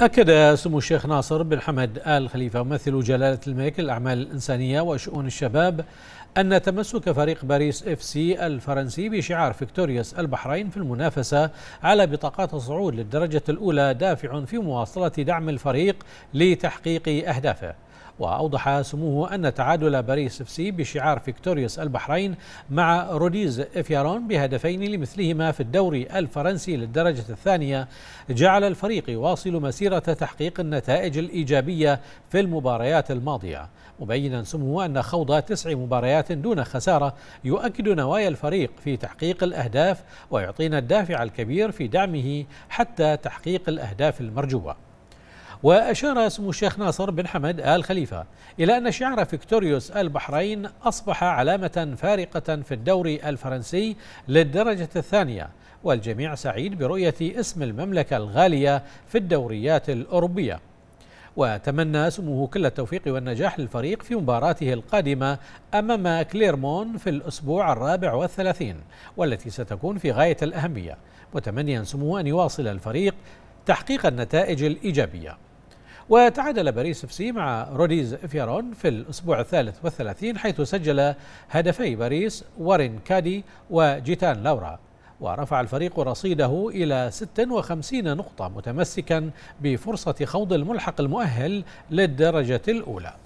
أكد سمو الشيخ ناصر بن حمد آل خليفة ممثل جلالة الملك للأعمال الإنسانية وشؤون الشباب أن تمسك فريق باريس اف سي الفرنسي بشعار فيكتوريوس البحرين في المنافسة على بطاقات الصعود للدرجة الأولى دافع في مواصلة دعم الفريق لتحقيق أهدافه وأوضح سموه أن تعادل باريس اف سي بشعار فيكتوريوس البحرين مع روديز افيارون بهدفين لمثلهما في الدوري الفرنسي للدرجة الثانية جعل الفريق يواصل مسيرة تحقيق النتائج الإيجابية في المباريات الماضية مبينا سموه أن خوض تسع مباريات دون خسارة يؤكد نوايا الفريق في تحقيق الأهداف ويعطينا الدافع الكبير في دعمه حتى تحقيق الأهداف المرجوة وأشار اسم الشيخ ناصر بن حمد آل خليفة إلى أن شعار فيكتوريوس البحرين أصبح علامة فارقة في الدوري الفرنسي للدرجة الثانية والجميع سعيد برؤية اسم المملكة الغالية في الدوريات الأوروبية وتمنى سموه كل التوفيق والنجاح للفريق في مباراته القادمة أمام كليرمون في الأسبوع الرابع والثلاثين والتي ستكون في غاية الأهمية متمنيا سموه أن يواصل الفريق تحقيق النتائج الإيجابية وتعادل باريس اف سي مع روديز فيرون في الأسبوع الثالث والثلاثين حيث سجل هدفي باريس وارين كادي وجيتان لاورا ورفع الفريق رصيده إلى 56 نقطة متمسكا بفرصة خوض الملحق المؤهل للدرجة الأولى